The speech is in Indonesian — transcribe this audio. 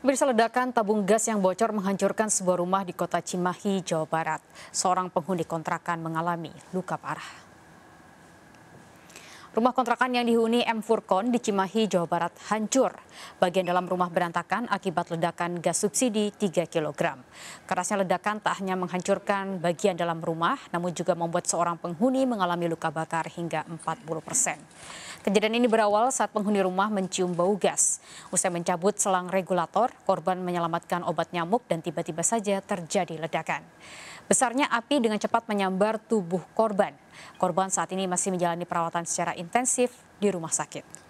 Pemirsa ledakan tabung gas yang bocor menghancurkan sebuah rumah di kota Cimahi, Jawa Barat. Seorang penghuni kontrakan mengalami luka parah. Rumah kontrakan yang dihuni M. Furkon di Cimahi, Jawa Barat hancur. Bagian dalam rumah berantakan akibat ledakan gas subsidi 3 kg. Kerasnya ledakan tak hanya menghancurkan bagian dalam rumah, namun juga membuat seorang penghuni mengalami luka bakar hingga 40 persen. Kejadian ini berawal saat penghuni rumah mencium bau gas. Usai mencabut selang regulator, korban menyelamatkan obat nyamuk dan tiba-tiba saja terjadi ledakan. Besarnya api dengan cepat menyambar tubuh korban. Korban saat ini masih menjalani perawatan secara intensif di rumah sakit